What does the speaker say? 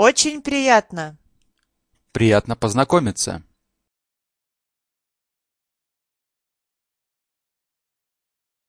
Очень приятно! Приятно познакомиться!